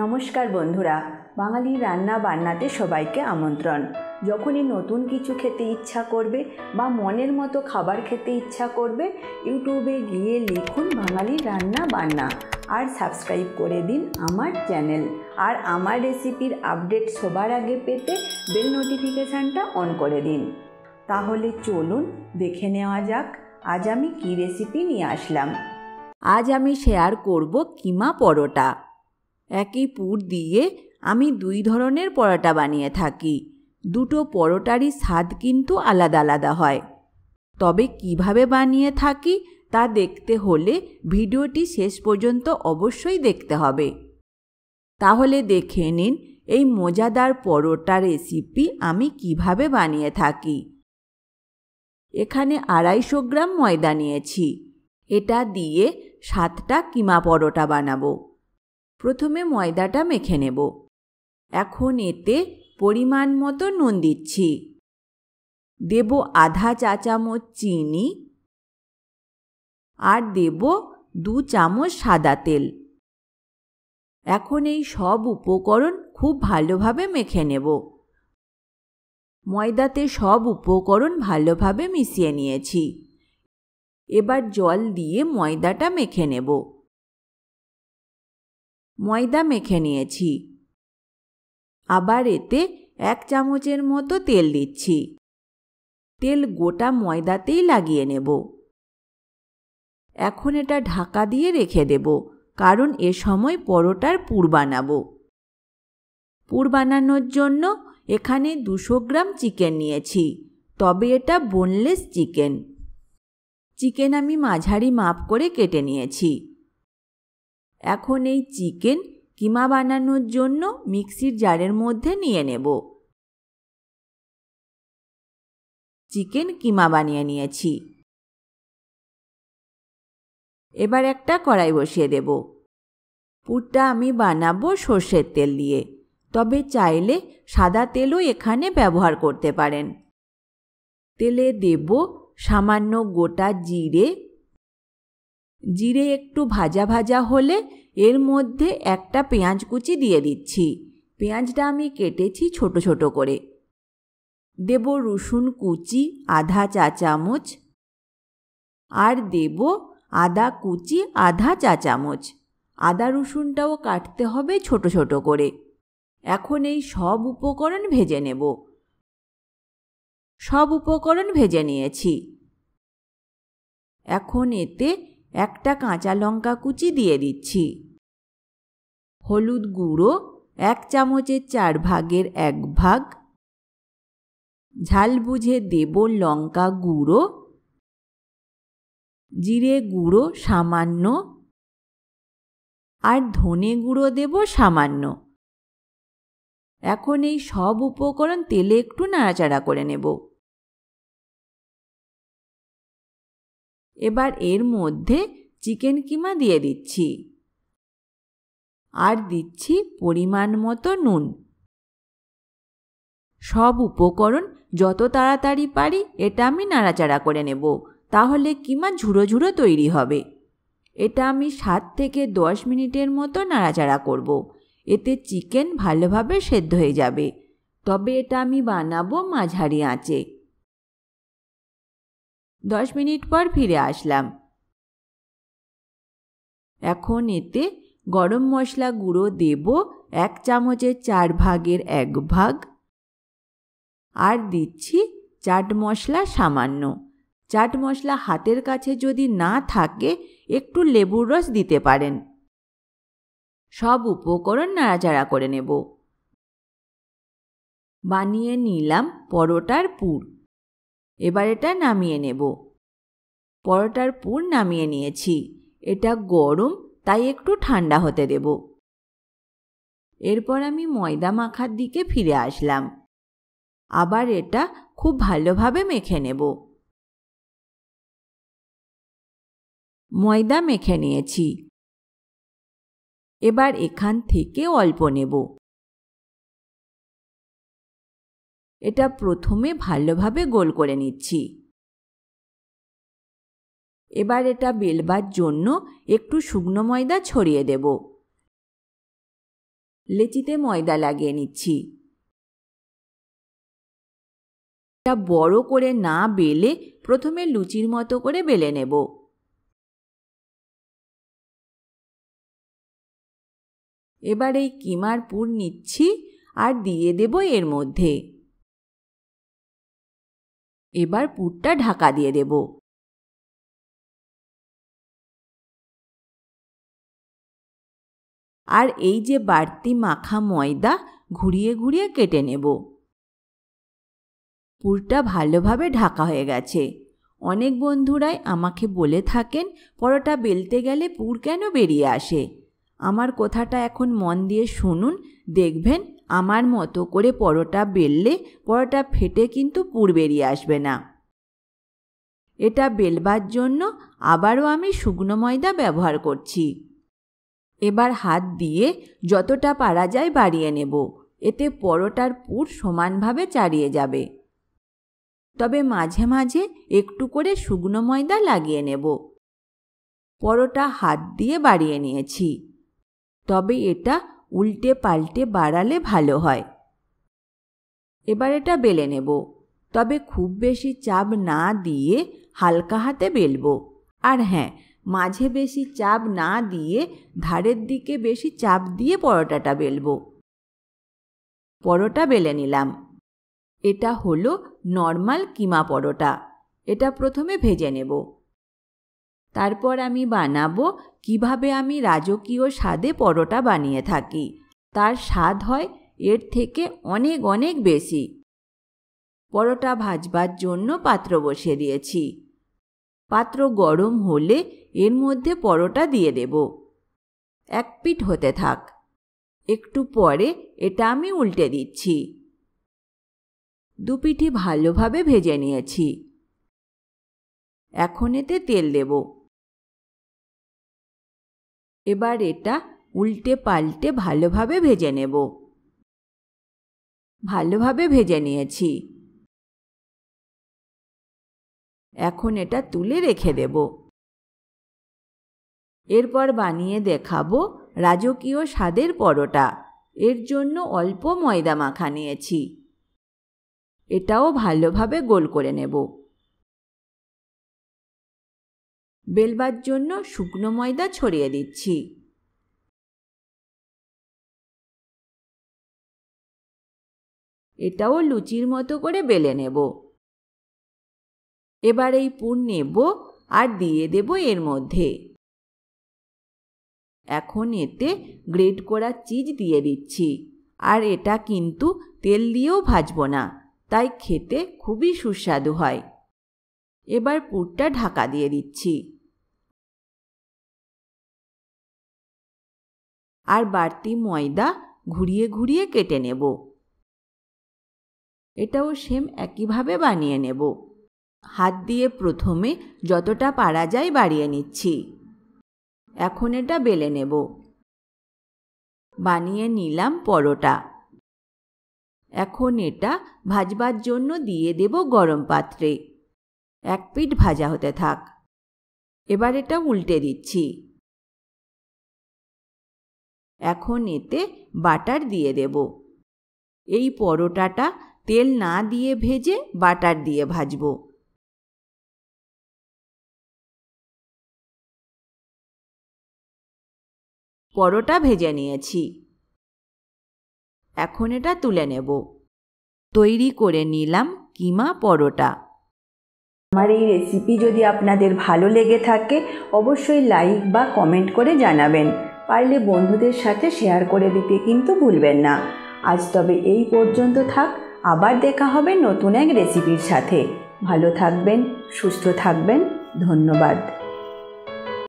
নমস্কার বন্ধুরা বাঙালি রান্না বান্নাতে সবাইকে আমন্ত্রণ যখনই নতুন কিছু খেতে ইচ্ছা করবে বা মনের মতো খাবার খেতে ইচ্ছা করবে ইউটিউবে গিয়ে লিখুন বাঙালি রান্না বান্না আর সাবস্ক্রাইব করে দিন আমার চ্যানেল আর আমার রেসিপির আপডেট সবার আগে পেতে বেল নোটিফিকেশানটা অন করে দিন তাহলে চলুন দেখে নেওয়া যাক আজ আমি কী রেসিপি নিয়ে আসলাম আজ আমি শেয়ার করব কিমা পরোটা একই পুর দিয়ে আমি দুই ধরনের পরোটা বানিয়ে থাকি দুটো পরোটারই স্বাদ কিন্তু আলাদা আলাদা হয় তবে কিভাবে বানিয়ে থাকি তা দেখতে হলে ভিডিওটি শেষ পর্যন্ত অবশ্যই দেখতে হবে তাহলে দেখে নিন এই মজাদার পরোটা রেসিপি আমি কিভাবে বানিয়ে থাকি এখানে আড়াইশো গ্রাম ময়দা নিয়েছি এটা দিয়ে সাতটা কিমা পরোটা বানাবো প্রথমে ময়দাটা মেখে নেব এখন এতে পরিমাণ মতো নুন দিচ্ছি দেব আধা চা চামচ চিনি আর দেব দু চামচ সাদা তেল এখন এই সব উপকরণ খুব ভালোভাবে মেখে নেব ময়দাতে সব উপকরণ ভালোভাবে মিশিয়ে নিয়েছি এবার জল দিয়ে ময়দাটা মেখে নেব ময়দা মেখে নিয়েছি আবার এতে এক চামচের মতো তেল দিচ্ছি তেল গোটা ময়দাতেই লাগিয়ে নেব এখন এটা ঢাকা দিয়ে রেখে দেব কারণ এ সময় পরোটার পুর বানাবো পুর বানানোর জন্য এখানে দুশো গ্রাম চিকেন নিয়েছি তবে এটা বোনলেস চিকেন চিকেন আমি মাঝারি মাপ করে কেটে নিয়েছি এখন এই চিকেন কিমা বানানোর জন্য মিক্সির জারের মধ্যে নিয়ে নেব চিকেন কিমা বানিয়ে নিয়েছি এবার একটা কড়াই বসিয়ে দেব পুরটা আমি বানাবো সর্ষের তেল দিয়ে তবে চাইলে সাদা তেলও এখানে ব্যবহার করতে পারেন তেলে দেব সামান্য গোটা জিরে জিরে একটু ভাজা ভাজা হলে এর মধ্যে একটা পেঁয়াজ কুচি দিয়ে দিচ্ছি পেঁয়াজটা আমি কেটেছি ছোট ছোট করে দেব রসুন কুচি আধা চা চামচ আর দেব আদা কুচি আধা চা চামচ আদা রসুনটাও কাটতে হবে ছোট ছোট করে এখন এই সব উপকরণ ভেজে নেব সব উপকরণ ভেজে নিয়েছি এখন এতে একটা কাঁচা লঙ্কা কুচি দিয়ে দিচ্ছি হলুদ গুঁড়ো এক চামচের চার ভাগের এক ভাগ ঝাল বুঝে দেব লঙ্কা গুঁড়ো জিরে গুঁড়ো সামান্য আর ধনে গুঁড়ো দেব সামান্য এখন এই সব উপকরণ তেলে একটু নাড়াচাড়া করে নেব এবার এর মধ্যে চিকেন কিমা দিয়ে দিচ্ছি আর দিচ্ছি পরিমাণ মতো নুন সব উপকরণ যত তাড়াতাড়ি পারি এটা আমি নাড়াচাড়া করে নেব তাহলে কিমা ঝুড়ো ঝুড়ো তৈরি হবে এটা আমি সাত থেকে দশ মিনিটের মতো নাড়াচাড়া করব। এতে চিকেন ভালোভাবে সেদ্ধ হয়ে যাবে তবে এটা আমি বানাবো মাঝারি আঁচে দশ মিনিট পর ফিরে আসলাম এখন এতে গরম মশলা গুঁড়ো দেব এক চামচের চার ভাগের এক ভাগ আর দিচ্ছি চাট মশলা সামান্য চাট মশলা হাতের কাছে যদি না থাকে একটু লেবুর রস দিতে পারেন সব উপকরণ নাড়াচাড়া করে নেব বানিয়ে নিলাম পরোটার পুর এবার এটা নামিয়ে নেব পরোটার পুর নামিয়ে নিয়েছি এটা গরম তাই একটু ঠান্ডা হতে দেব এরপর আমি ময়দা মাখার দিকে ফিরে আসলাম আবার এটা খুব ভালোভাবে মেখে নেব ময়দা মেখে নিয়েছি এবার এখান থেকে অল্প নেব এটা প্রথমে ভালোভাবে গোল করে নিচ্ছি এবার এটা বেলবার জন্য একটু শুকনো ময়দা ছড়িয়ে দেব লেচিতে ময়দা লাগিয়ে নিচ্ছি এটা বড় করে না বেলে প্রথমে লুচির মতো করে বেলে নেব এবার এই কিমার পুর নিচ্ছি আর দিয়ে দেব এর মধ্যে এবার পুরটা ঢাকা দিয়ে দেব আর এই যে বাড়তি মাখা ময়দা ঘুরিয়ে ঘুরিয়ে কেটে নেব পুরটা ভালোভাবে ঢাকা হয়ে গেছে অনেক বন্ধুরাই আমাকে বলে থাকেন পরোটা বেলতে গেলে পুর কেন বেরিয়ে আসে আমার কথাটা এখন মন দিয়ে শুনুন দেখবেন আমার মতো করে পরোটা বেললে পরোটা ফেটে কিন্তু পুর বেরিয়ে আসবে না এটা বেলবার জন্য আবারও আমি শুকনো ময়দা ব্যবহার করছি এবার হাত দিয়ে যতটা পারা যায় বাড়িয়ে নেব এতে পরোটার পুর সমানভাবে চারিয়ে যাবে তবে মাঝে মাঝে একটু করে শুকনো ময়দা লাগিয়ে নেব পরোটা হাত দিয়ে বাড়িয়ে নিয়েছি তবে এটা উল্টে পাল্টে বাড়ালে ভালো হয় এবার এটা বেলে নেব তবে খুব বেশি চাপ না দিয়ে হালকা হাতে বেলবো আর হ্যাঁ মাঝে বেশি চাপ না দিয়ে ধারের দিকে বেশি চাপ দিয়ে পরোটাটা বেলবো পরোটা বেলে নিলাম এটা হলো নর্মাল কিমা পরোটা এটা প্রথমে ভেজে নেব তারপর আমি বানাবো কিভাবে আমি রাজকীয় স্বাদে পরোটা বানিয়ে থাকি তার স্বাদ হয় এর থেকে অনেক অনেক বেশি পরোটা ভাজবার জন্য পাত্র বসিয়ে দিয়েছি পাত্র গরম হলে এর মধ্যে পরোটা দিয়ে দেব এক পিঠ হতে থাক একটু পরে এটা আমি উল্টে দিচ্ছি দুপিঠি ভালোভাবে ভেজে নিয়েছি এখন এতে তেল দেবো এবার এটা উল্টে পাল্টে ভালোভাবে ভেজে নেব ভালোভাবে ভেজে নিয়েছি এখন এটা তুলে রেখে দেব এরপর বানিয়ে দেখাবো রাজকীয় স্বাদের পরোটা এর জন্য অল্প ময়দা মাখা নিয়েছি এটাও ভালোভাবে গোল করে নেব বেলবার জন্য শুকনো ময়দা ছড়িয়ে দিচ্ছি এটাও লুচির মতো করে বেলে নেব এবার এই পুর নেব আর দিয়ে দেব এর মধ্যে এখন এতে গ্রেট করা চিজ দিয়ে দিচ্ছি আর এটা কিন্তু তেল দিয়েও ভাজবো না তাই খেতে খুবই সুস্বাদু হয় এবার পুরটা ঢাকা দিয়ে দিচ্ছি আর বাড়তি ময়দা ঘুরিয়ে ঘুরিয়ে কেটে নেব এটাও সেম একইভাবে বানিয়ে নেব হাত দিয়ে প্রথমে যতটা পারা যায় বাড়িয়ে নিচ্ছি এখন এটা বেলে নেব বানিয়ে নিলাম পরোটা এখন এটা ভাজবার জন্য দিয়ে দেব গরম পাত্রে এক পিঠ ভাজা হতে থাক এবার এটা উল্টে দিচ্ছি এখন এতে বাটার দিয়ে দেব এই পরোটাটা তেল না দিয়ে ভেজে বাটার দিয়ে ভাজবো পরোটা ভেজে নিয়েছি এখন এটা তুলে নেব তৈরি করে নিলাম কিমা পরোটা আমার এই রেসিপি যদি আপনাদের ভালো লেগে থাকে অবশ্যই লাইক বা কমেন্ট করে জানাবেন পারলে বন্ধুদের সাথে শেয়ার করে দিতে কিন্তু ভুলবেন না আজ তবে এই পর্যন্ত থাক আবার দেখা হবে নতুন এক রেসিপির সাথে ভালো থাকবেন সুস্থ থাকবেন ধন্যবাদ